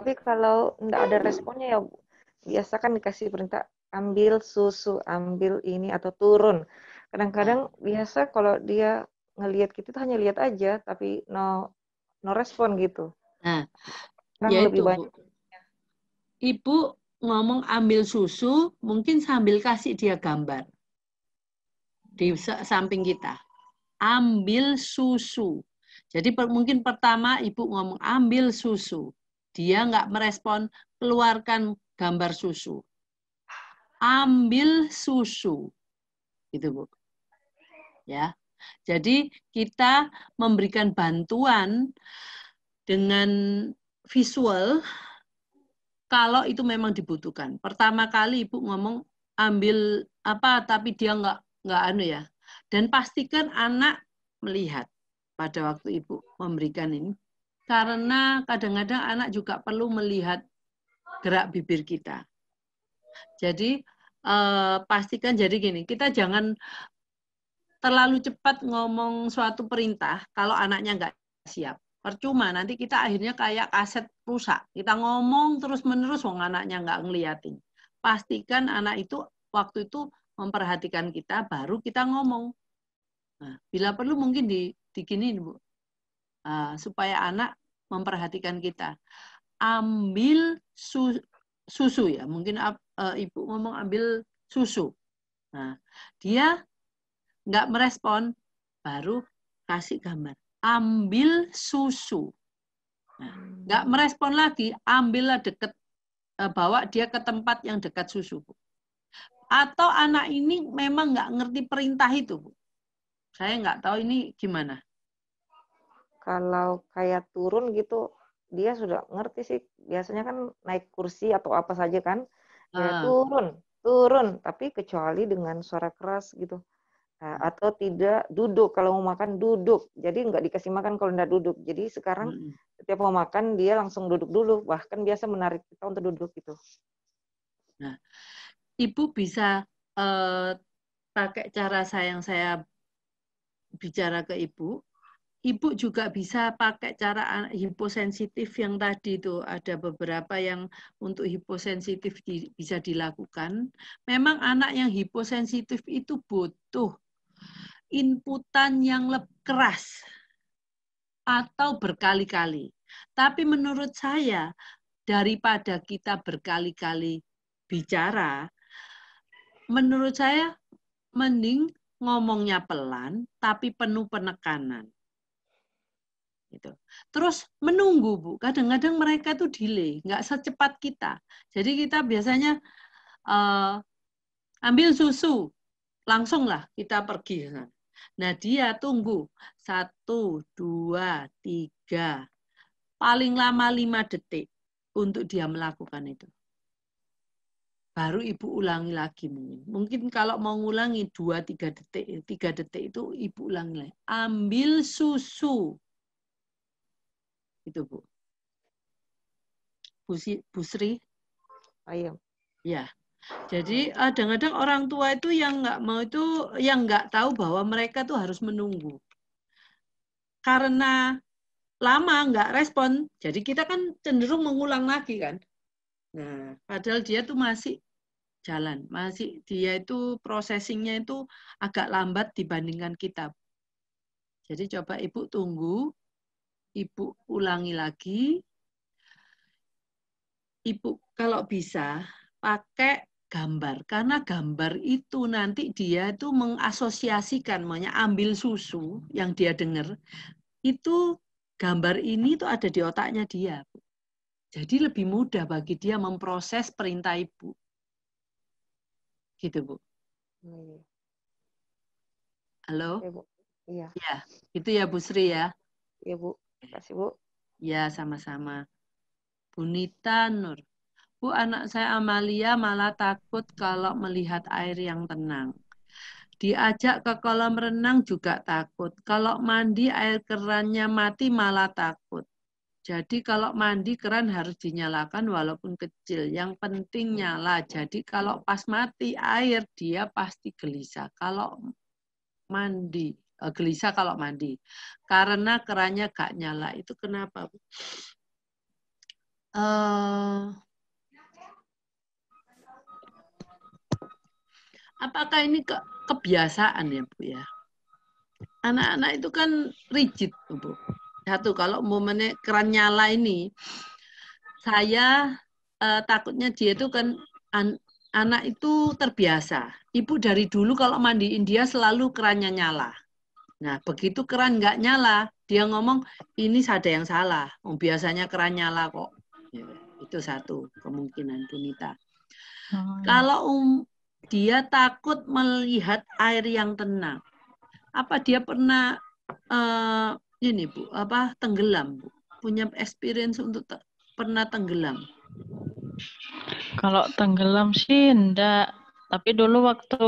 tapi kalau tidak ada responnya ya biasa kan dikasih perintah ambil susu ambil ini atau turun kadang-kadang biasa kalau dia ngelihat kita hanya lihat aja tapi no no respon gitu nah Orang ya lebih banyak. ibu ngomong ambil susu mungkin sambil kasih dia gambar di samping kita ambil susu jadi per, mungkin pertama ibu ngomong ambil susu dia nggak merespon, keluarkan gambar susu. Ambil susu. Gitu, Bu. Ya. Jadi kita memberikan bantuan dengan visual kalau itu memang dibutuhkan. Pertama kali Ibu ngomong ambil apa tapi dia nggak nggak anu ya. Dan pastikan anak melihat pada waktu Ibu memberikan ini karena kadang-kadang anak juga perlu melihat gerak bibir kita. Jadi eh, pastikan jadi gini, kita jangan terlalu cepat ngomong suatu perintah kalau anaknya nggak siap. Percuma, nanti kita akhirnya kayak kaset rusak. Kita ngomong terus-menerus, wong anaknya nggak ngeliatin. Pastikan anak itu waktu itu memperhatikan kita, baru kita ngomong. Nah, bila perlu mungkin di, gini, Bu. Uh, supaya anak memperhatikan kita. Ambil su susu ya, mungkin uh, ibu ngomong ambil susu. Nah, dia nggak merespon, baru kasih gambar. Ambil susu. Nah, merespon lagi, ambillah deket, eh, bawa dia ke tempat yang dekat susu. Bu. Atau anak ini memang nggak ngerti perintah itu. Bu. Saya nggak tahu ini gimana kalau kayak turun gitu dia sudah ngerti sih biasanya kan naik kursi atau apa saja kan ya, uh. turun turun tapi kecuali dengan suara keras gitu nah, hmm. atau tidak duduk kalau mau makan duduk jadi nggak dikasih makan kalau nggak duduk jadi sekarang hmm. setiap mau makan dia langsung duduk dulu bahkan biasa menarik kita untuk duduk gitu nah ibu bisa uh, pakai cara saya yang saya bicara ke ibu Ibu juga bisa pakai cara ah, hiposensitif yang tadi itu ada beberapa yang untuk hiposensitif di, bisa dilakukan. Memang anak yang hiposensitif itu butuh inputan yang lebih keras atau berkali-kali. Tapi menurut saya daripada kita berkali-kali bicara, menurut saya mending ngomongnya pelan tapi penuh penekanan gitu. Terus menunggu bu, kadang-kadang mereka tuh delay, nggak secepat kita. Jadi kita biasanya uh, ambil susu, langsung lah kita pergi. Nah dia tunggu satu, dua, tiga, paling lama lima detik untuk dia melakukan itu. Baru ibu ulangi lagi mungkin. Mungkin kalau mau ngulangi dua tiga detik, tiga detik itu ibu ulangi lagi. Ambil susu itu Bu. busi busri ayo Ya. Jadi eh, kadang-kadang orang tua itu yang nggak mau itu yang nggak tahu bahwa mereka tuh harus menunggu. Karena lama nggak respon, jadi kita kan cenderung mengulang lagi kan. Nah, padahal dia tuh masih jalan, masih dia itu processingnya itu agak lambat dibandingkan kita. Jadi coba ibu tunggu Ibu ulangi lagi. Ibu kalau bisa pakai gambar karena gambar itu nanti dia itu mengasosiasikan makanya ambil susu yang dia dengar itu gambar ini tuh ada di otaknya dia. Jadi lebih mudah bagi dia memproses perintah ibu. Gitu, Bu. Oh, iya. Halo? Iya. Ya, itu iya, gitu ya Bu Sri ya. Iya, Bu kasih Bu. Ya, sama-sama. Bunita Nur. Bu, anak saya Amalia malah takut kalau melihat air yang tenang. Diajak ke kolam renang juga takut. Kalau mandi air kerannya mati malah takut. Jadi kalau mandi keran harus dinyalakan walaupun kecil. Yang penting nyala. Jadi kalau pas mati air dia pasti gelisah. Kalau mandi E, gelisah kalau mandi. Karena kerannya gak nyala. Itu kenapa? Uh, apakah ini ke, kebiasaan ya Bu ya? Anak-anak itu kan rigid Bu. Satu, kalau momennya keran nyala ini, saya uh, takutnya dia itu kan an, anak itu terbiasa. Ibu dari dulu kalau mandi India selalu kerannya nyala. Nah, begitu keran nggak nyala, dia ngomong, ini ada yang salah. Oh, biasanya keran nyala kok. Ya, itu satu kemungkinan Bunita. Oh, ya. Kalau um, dia takut melihat air yang tenang. Apa dia pernah uh, ini Bu, apa tenggelam Bu? Punya experience untuk te pernah tenggelam? Kalau tenggelam sih enggak, tapi dulu waktu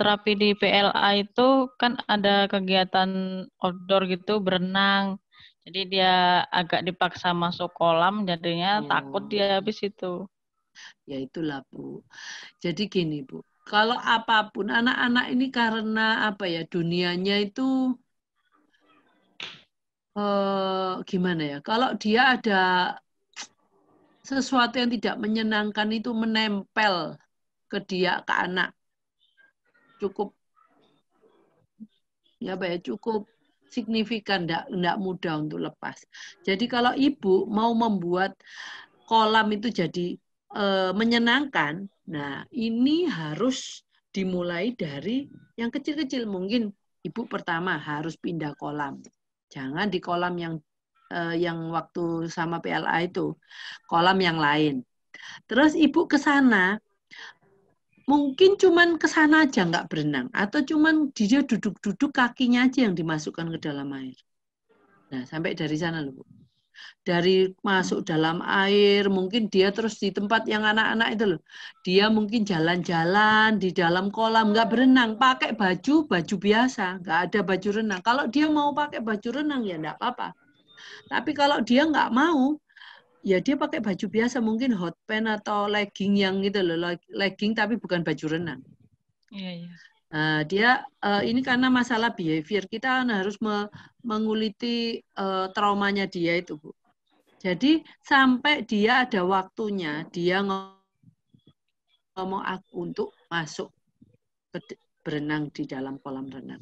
terapi di PLA itu kan ada kegiatan outdoor gitu berenang. Jadi dia agak dipaksa masuk kolam jadinya ya. takut dia habis itu. Ya itulah Bu. Jadi gini Bu, kalau apapun anak-anak ini karena apa ya dunianya itu eh, gimana ya? Kalau dia ada sesuatu yang tidak menyenangkan itu menempel ke dia ke anak cukup ya Pak cukup signifikan enggak, enggak mudah untuk lepas. Jadi kalau ibu mau membuat kolam itu jadi e, menyenangkan, nah ini harus dimulai dari yang kecil-kecil mungkin ibu pertama harus pindah kolam. Jangan di kolam yang e, yang waktu sama PLA itu, kolam yang lain. Terus ibu ke sana mungkin cuman ke sana aja nggak berenang atau cuman dia duduk-duduk kakinya aja yang dimasukkan ke dalam air. Nah, sampai dari sana loh, Dari masuk dalam air, mungkin dia terus di tempat yang anak-anak itu loh. Dia mungkin jalan-jalan di dalam kolam, nggak berenang, pakai baju, baju biasa, nggak ada baju renang. Kalau dia mau pakai baju renang ya nggak apa-apa. Tapi kalau dia nggak mau, ya dia pakai baju biasa mungkin hot pants atau legging yang gitu loh legging tapi bukan baju renang. Iya iya. Nah, dia uh, ini karena masalah behavior kita kan harus me menguliti uh, traumanya dia itu bu. Jadi sampai dia ada waktunya dia ngomong aku untuk masuk ke berenang di dalam kolam renang.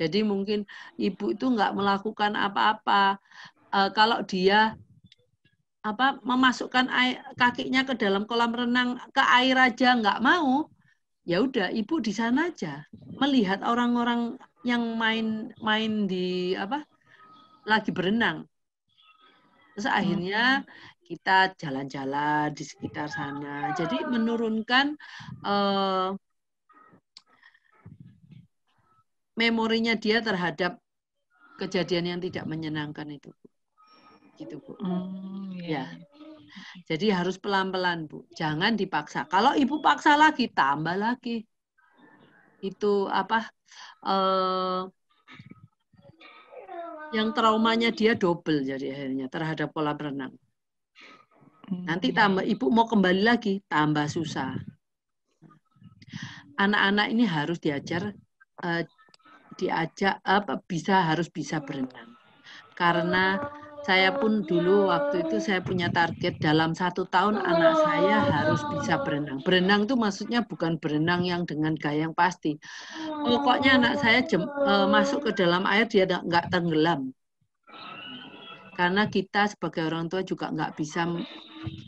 Jadi mungkin ibu itu nggak melakukan apa-apa. Uh, kalau dia apa memasukkan air, kakinya ke dalam kolam renang ke air aja nggak mau ya udah ibu di sana aja melihat orang-orang yang main-main di apa lagi berenang terus akhirnya hmm. kita jalan-jalan di sekitar sana jadi menurunkan eh, memorinya dia terhadap kejadian yang tidak menyenangkan itu gitu bu. yeah. Oh, iya, ya. Iya. Jadi harus pelan-pelan bu, jangan dipaksa. Kalau ibu paksa lagi, tambah lagi. Itu apa? Uh, yang traumanya dia double jadi akhirnya terhadap pola berenang. Oh, Nanti iya. tambah ibu mau kembali lagi, tambah susah. Anak-anak ini harus diajar uh, diajak apa bisa harus bisa berenang. Karena saya pun dulu waktu itu saya punya target dalam satu tahun anak saya harus bisa berenang. Berenang itu maksudnya bukan berenang yang dengan gaya yang pasti. Pokoknya anak saya jem, e, masuk ke dalam air dia nggak tenggelam. Karena kita sebagai orang tua juga nggak bisa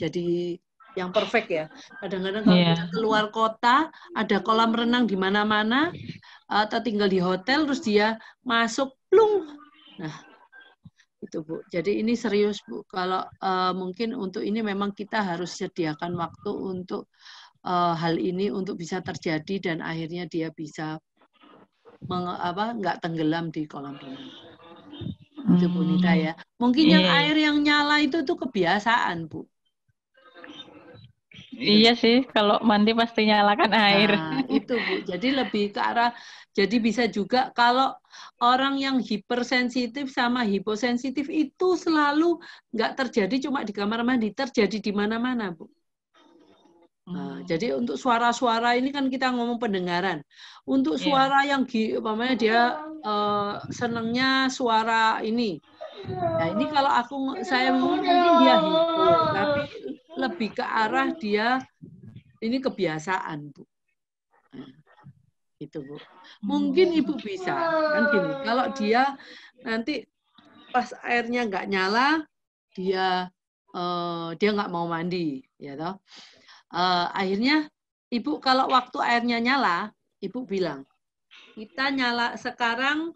jadi yang perfect ya. Kadang-kadang kalau yeah. kita keluar kota, ada kolam renang di mana-mana, e, atau tinggal di hotel, terus dia masuk, plung. Nah, itu Bu. Jadi ini serius Bu. Kalau uh, mungkin untuk ini memang kita harus sediakan waktu untuk uh, hal ini untuk bisa terjadi dan akhirnya dia bisa meng, apa nggak tenggelam di kolam renang. Itu Bu Nita hmm. ya. Mungkin yeah. yang iya. air yang nyala itu tuh kebiasaan Bu. Iya, iya sih, kalau mandi pasti nyalakan nah, air. itu Bu. Jadi lebih ke arah jadi bisa juga kalau orang yang hipersensitif sama hiposensitif itu selalu nggak terjadi cuma di kamar mandi, terjadi di mana-mana, Bu. Nah, hmm. jadi untuk suara-suara ini kan kita ngomong pendengaran. Untuk iya. suara yeah. yang umpamanya dia uh, senangnya suara ini. Nah, ini kalau aku saya mungkin dia hipo, tapi lebih ke arah dia ini kebiasaan, Bu. Nah, gitu, Bu. Mungkin Ibu bisa. Kan gini, kalau dia nanti pas airnya nggak nyala, dia uh, dia nggak mau mandi, ya toh. Uh, akhirnya Ibu kalau waktu airnya nyala, Ibu bilang, "Kita nyala sekarang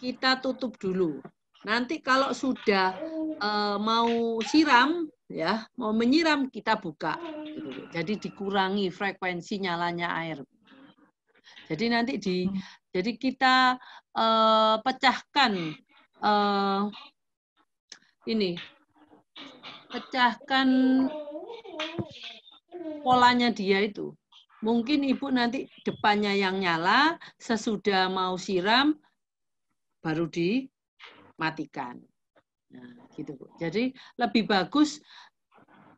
kita tutup dulu. Nanti kalau sudah uh, mau siram, ya mau menyiram kita buka gitu jadi dikurangi frekuensi nyalanya air jadi nanti di hmm. jadi kita uh, pecahkan uh, ini pecahkan polanya dia itu mungkin ibu nanti depannya yang nyala sesudah mau siram baru dimatikan Nah, gitu Bu. Jadi lebih bagus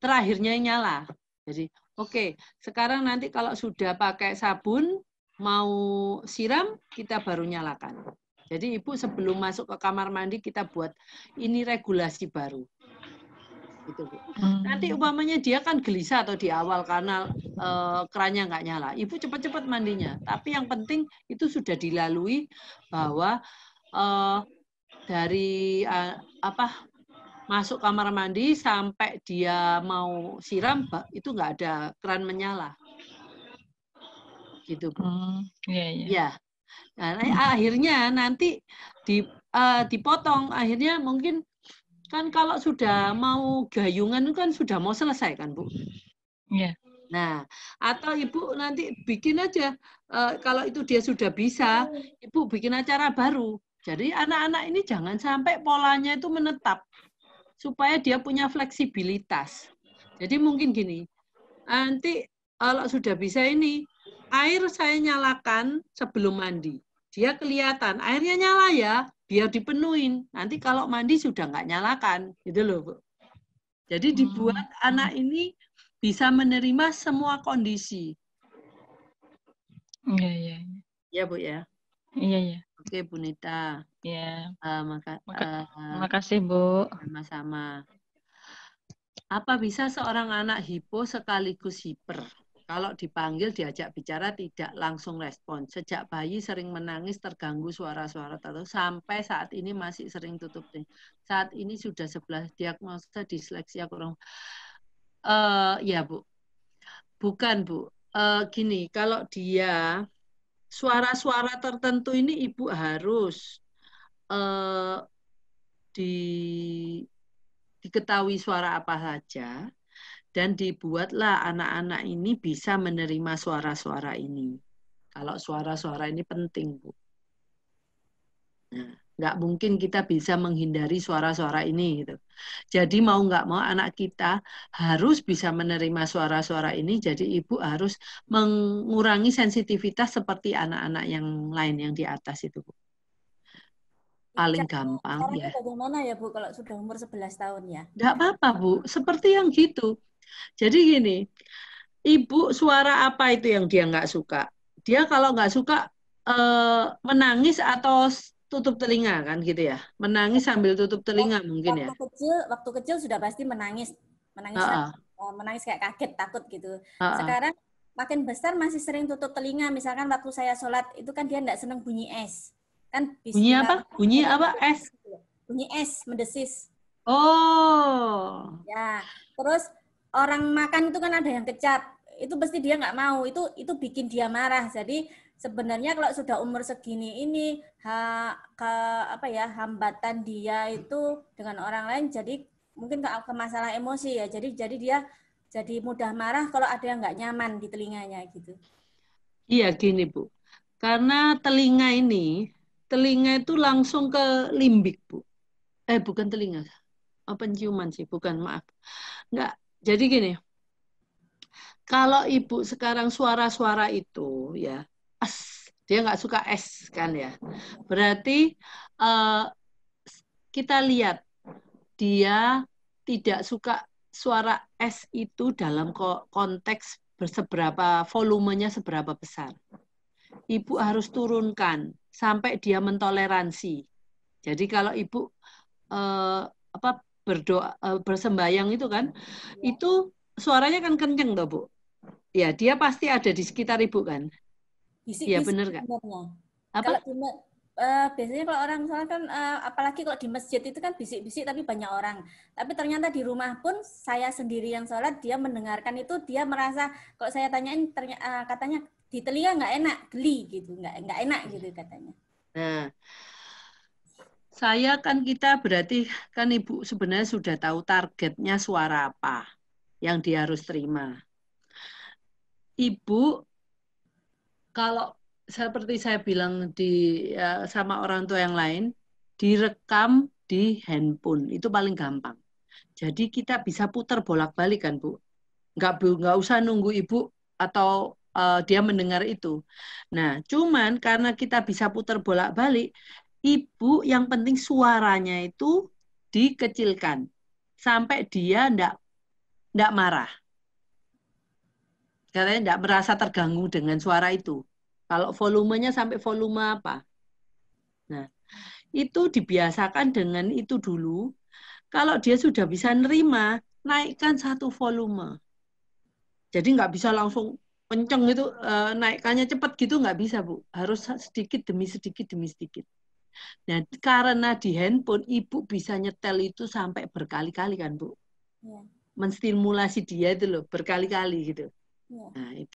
terakhirnya nyala. Jadi, oke, okay, sekarang nanti kalau sudah pakai sabun mau siram kita baru nyalakan. Jadi Ibu sebelum masuk ke kamar mandi kita buat ini regulasi baru. Gitu, Bu. Nanti hmm. umpamanya dia kan gelisah atau di awal karena e, kerannya nggak nyala. Ibu cepat-cepat mandinya. Tapi yang penting itu sudah dilalui bahwa Uh, dari uh, apa masuk kamar mandi sampai dia mau siram itu nggak ada keran menyala gitu bu yeah, yeah. ya nah, mm. akhirnya nanti di uh, dipotong akhirnya mungkin kan kalau sudah mau gayungan kan sudah mau selesai kan bu yeah. nah atau ibu nanti bikin aja uh, kalau itu dia sudah bisa ibu bikin acara baru jadi anak-anak ini jangan sampai polanya itu menetap supaya dia punya fleksibilitas. Jadi mungkin gini, nanti kalau sudah bisa ini, air saya nyalakan sebelum mandi. Dia kelihatan, airnya nyala ya, biar dipenuhin. Nanti kalau mandi sudah nggak nyalakan, gitu loh. Bu. Jadi hmm. dibuat hmm. anak ini bisa menerima semua kondisi. Iya, iya. Ya, Bu ya. Iya, iya. Oke, Bu Nita. Iya. Uh, maka, maka, eh, makasih, Bu. Sama-sama. Apa bisa seorang anak hipo sekaligus hiper? Kalau dipanggil, diajak bicara, tidak langsung respon. Sejak bayi sering menangis, terganggu suara-suara tertentu. Sampai saat ini masih sering tutup nih. Saat ini sudah 11 diagnosa disleksia kurang. Uh, ya, Bu. Bukan, Bu. Uh, gini, kalau dia suara-suara tertentu ini ibu harus uh, di, diketahui suara apa saja dan dibuatlah anak-anak ini bisa menerima suara-suara ini. Kalau suara-suara ini penting, Bu. Nah. Nggak mungkin kita bisa menghindari suara-suara ini. Gitu. Jadi mau nggak mau anak kita harus bisa menerima suara-suara ini. Jadi ibu harus mengurangi sensitivitas seperti anak-anak yang lain yang di atas itu, Bu. Paling iya, gampang ya. Bagaimana ya Bu kalau sudah umur 11 tahun ya? Nggak apa-apa Bu, seperti yang gitu. Jadi gini, ibu suara apa itu yang dia nggak suka? Dia kalau nggak suka eh, menangis atau tutup telinga kan gitu ya menangis iya. sambil tutup telinga waktu, mungkin ya? waktu ya kecil waktu kecil sudah pasti menangis menangis uh -uh. menangis kayak kaget takut gitu uh -uh. sekarang makin besar masih sering tutup telinga misalkan waktu saya sholat itu kan dia tidak seneng bunyi es kan bunyi apa bunyi apa es gitu. bunyi es mendesis oh ya terus orang makan itu kan ada yang kecap itu pasti dia nggak mau itu itu bikin dia marah jadi sebenarnya kalau sudah umur segini ini ha, ke, apa ya hambatan dia itu dengan orang lain jadi mungkin ke, ke masalah emosi ya jadi jadi dia jadi mudah marah kalau ada yang nggak nyaman di telinganya gitu iya gini bu karena telinga ini telinga itu langsung ke limbik bu eh bukan telinga oh, penciuman sih bukan maaf nggak jadi gini kalau ibu sekarang suara-suara itu ya dia nggak suka es kan ya. Berarti uh, kita lihat dia tidak suka suara S itu dalam konteks berseberapa volumenya seberapa besar. Ibu harus turunkan sampai dia mentoleransi. Jadi kalau ibu uh, apa berdoa uh, bersembayang itu kan, iya. itu suaranya kan kenceng toh, Bu. Ya, dia pasti ada di sekitar ibu kan bisik-bisik ya, bener, sebenarnya. Apa? Kalau di, uh, biasanya kalau orang salah kan uh, apalagi kalau di masjid itu kan bisik-bisik tapi banyak orang. Tapi ternyata di rumah pun saya sendiri yang sholat dia mendengarkan itu dia merasa kalau saya tanyain ternyata, uh, eh, katanya di telinga nggak enak geli gitu nggak nggak enak iya. gitu katanya. Nah saya kan kita berarti kan ibu sebenarnya sudah tahu targetnya suara apa yang dia harus terima. Ibu kalau seperti saya bilang di ya, sama orang tua yang lain, direkam di handphone itu paling gampang. Jadi kita bisa putar bolak-balik kan bu, nggak bu nggak usah nunggu ibu atau uh, dia mendengar itu. Nah cuman karena kita bisa putar bolak-balik, ibu yang penting suaranya itu dikecilkan sampai dia ndak ndak marah katanya tidak merasa terganggu dengan suara itu. Kalau volumenya sampai volume apa? Nah, itu dibiasakan dengan itu dulu. Kalau dia sudah bisa nerima, naikkan satu volume. Jadi nggak bisa langsung kenceng itu eh, naikkannya cepat gitu nggak bisa bu, harus sedikit demi sedikit demi sedikit. Nah karena di handphone ibu bisa nyetel itu sampai berkali-kali kan bu, ya. menstimulasi dia itu loh berkali-kali gitu. Yeah.